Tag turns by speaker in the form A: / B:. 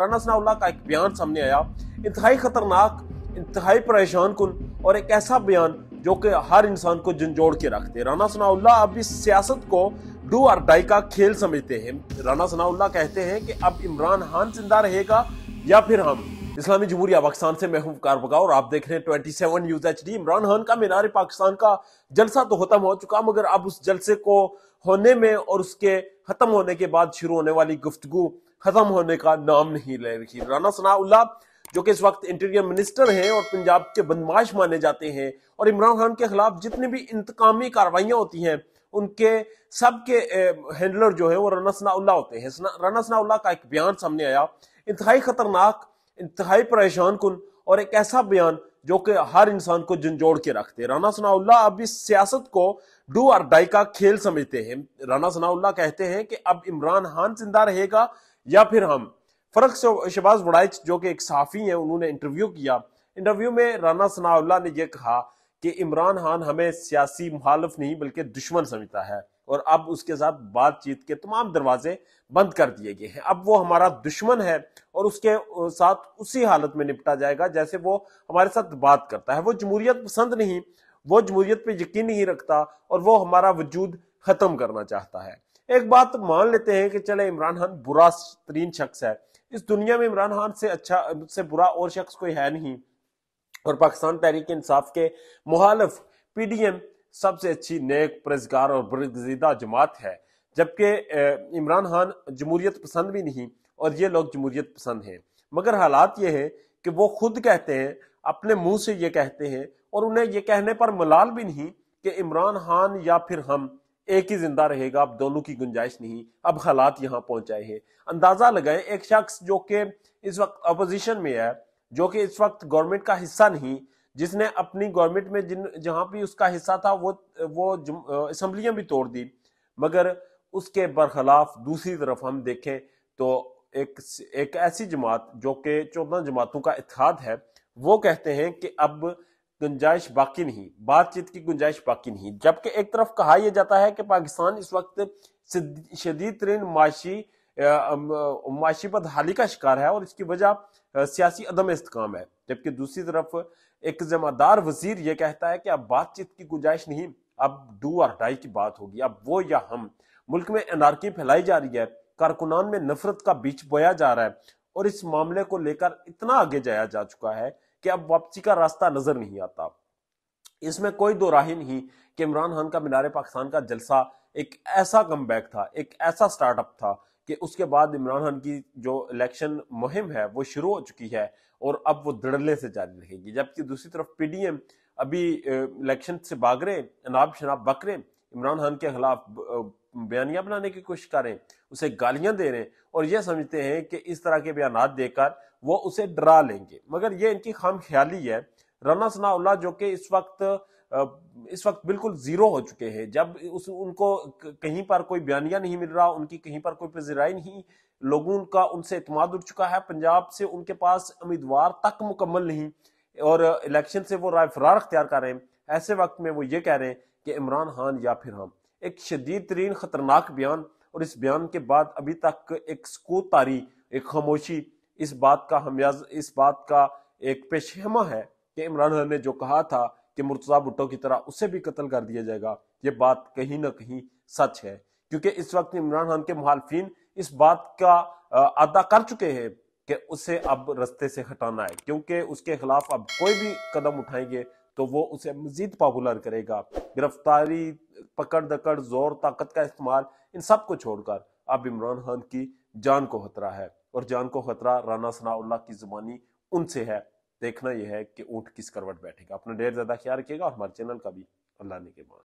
A: राना सनाउल्ला का एक बयान सामने आया इंतहाई ख़तरनाक इंतहाई परेशान कन और एक ऐसा बयान जो कि हर इंसान को झंझोड़ के रखते राना सनाउल्ला अब इस सियासत को डू और डाई का खेल समझते हैं राना सनाउल्ला कहते हैं कि अब इमरान खान जिंदा रहेगा या फिर हम इस्लामी जमहूरी पाकिस्तान से महबूब बगा और आप देख रहे हैं twenty seven news H D Imran Khan का मीनार पाकिस्तान का जलसा तो खत्म हो चुका मगर अब उस जलसे को होने में और उसके खत्म होने के बाद शुरू होने वाली गुफ्तगु खत्म होने का नाम नहीं ले रही राना सनाउल्ला जो कि इस वक्त इंटीरियर मिनिस्टर हैं और पंजाब के बदमाश माने जाते हैं और इमरान खान के खिलाफ जितनी भी इंतकामी कार्रवाइयाँ होती हैं उनके सब के हैंडलर जो है वो राना सनाउल्ला होते हैं राना सनाउल्ला का एक बयान सामने आया इंतहाई खतरनाक इंतहाई परेशान कन और एक ऐसा बयान जो कि हर इंसान को झंझोड़ के रखते राना सनाउल्ला अब इस सियासत को डू और डाई का खेल समझते हैं राना सनाउल्ला कहते हैं कि अब इमरान खान जिंदा रहेगा या फिर हम फरक शबाज वड़ाइच जो कि एक सहाफ़ी हैं उन्होंने इंटरव्यू किया इंटरव्यू में राना सनाउल्ला ने यह कहा कि इमरान खान हमें सियासी मुखालफ नहीं बल्कि दुश्मन समझता है और अब उसके साथ बातचीत के तमाम दरवाजे बंद कर दिए गए हैं अब वो हमारा दुश्मन है और उसके साथ उसी हालत में निपटा जाएगा जैसे वो हमारे साथ बात करता है वो जमहूरियत पसंद नहीं वो जमहूरियत पे यकीन नहीं रखता और वो हमारा वजूद खत्म करना चाहता है एक बात मान लेते हैं कि चले इमरान खान बुरा तरीन शख्स है इस दुनिया में इमरान खान से अच्छा से बुरा और शख्स कोई है नहीं और पाकिस्तान तहरीक इंसाफ के मुहालफ पीडीएम सबसे अच्छी नेक परहेजगार और बरगजीदा जमात है जबकि इमरान खान जमूरीत पसंद भी नहीं और ये लोग जमहूरियत पसंद हैं मगर हालात ये हैं कि वो खुद कहते हैं अपने मुंह से ये कहते हैं और उन्हें ये कहने पर मलाल भी नहीं कि इमरान खान या फिर हम एक ही जिंदा रहेगा अब दोनों की गुंजाइश नहीं अब हालात यहाँ पहुंचाए हैं अंदाजा लगाएं एक शख्स जो कि इस वक्त अपोजिशन में है जो कि इस वक्त गवर्नमेंट का हिस्सा नहीं जिसने अपनी गवर्नमेंट में जिन जहां भी उसका हिस्सा था वो वो असम्बलियां भी तोड़ दी मगर उसके बरखिलाफ दूसरी तरफ हम देखें तो एक एक ऐसी जमात जो कि चौदह जमातों का इतिहाद है वो कहते हैं कि अब गुंजाइश बाकी नहीं बातचीत की गुंजाइश बाकी नहीं जबकि एक तरफ कहा यह जाता है कि पाकिस्तान इस वक्त शदीद तरीन माशी माशी हाली का शिकार है और इसकी वजह सियासी अदम इसकाम है जबकि दूसरी तरफ एक जमादार वजीर यह कहता है कि अब बातचीत की गुंजाइश नहीं अब डू और डाई की बात होगी अब वो या हम मुल्क में अनारकी फैलाई जा रही है कारकुनान में नफरत का बीच बोया जा रहा है और इस मामले को लेकर इतना आगे जाया जा चुका है कि अब वापसी का रास्ता नजर नहीं आता इसमें कोई दो राही नहीं कि इमरान खान का मीनार पाकिस्तान का जलसा एक ऐसा कम था एक ऐसा स्टार्टअप था कि उसके बाद इमरान खान की जो इलेक्शन मुहिम है वो शुरू हो चुकी है और अब वो धड़ल्ले से जारी रहेगी जबकि दूसरी तरफ पी डी एम अभी इलेक्शन से बागरे अनाब शनाब बकरे इमरान खान के खिलाफ बयानियां बनाने की कोशिश कर रहे हैं उसे गालियां दे रहे हैं और यह समझते हैं कि इस तरह के बयान देकर वो उसे डरा लेंगे मगर ये इनकी खाम ख्याली है राना सना जो कि इस वक्त इस वक्त बिल्कुल ज़ीरो हो चुके हैं जब उस उनको कहीं पर कोई बयानिया नहीं मिल रहा उनकी कहीं पर कोई पजराई नहीं लोगों का उनसे इतमाद उठ चुका है पंजाब से उनके पास उम्मीदवार तक मुकम्मल नहीं और इलेक्शन से वो राय फरार अख्तियार कर रहे हैं ऐसे वक्त में वो ये कह रहे हैं कि इमरान खान या फिर हम एक शदीद तरीन ख़तरनाक बयान और इस बयान के बाद अभी तक एक स्कूत तारी एक खामोशी इस बात का हमियाज इस बात का एक पेशेमा है कि इमरान खान ने जो कहा था कि मुर्तजा भुट्टो की तरह उसे भी कत्ल कर दिया जाएगा ये बात कहीं ना कहीं सच है क्योंकि इस वक्त इमरान खान के मुहालफिन इस बात का अदा कर चुके हैं कि उसे अब रस्ते से हटाना है क्योंकि उसके खिलाफ अब कोई भी कदम उठाएंगे तो वो उसे मजीद पॉपुलर करेगा गिरफ्तारी पकड़ दकड़ जोर ताकत का इस्तेमाल इन सब को छोड़कर अब इमरान खान की जान को खतरा है और जान को खतरा राना सनाउल्ला की जुबानी उनसे है देखना यह है कि ऊँट किस करवट बैठेगा अपना ढेर ज़्यादा ख्याल रखिएगा और हमारे चैनल का भी अल्लाह ने के बाद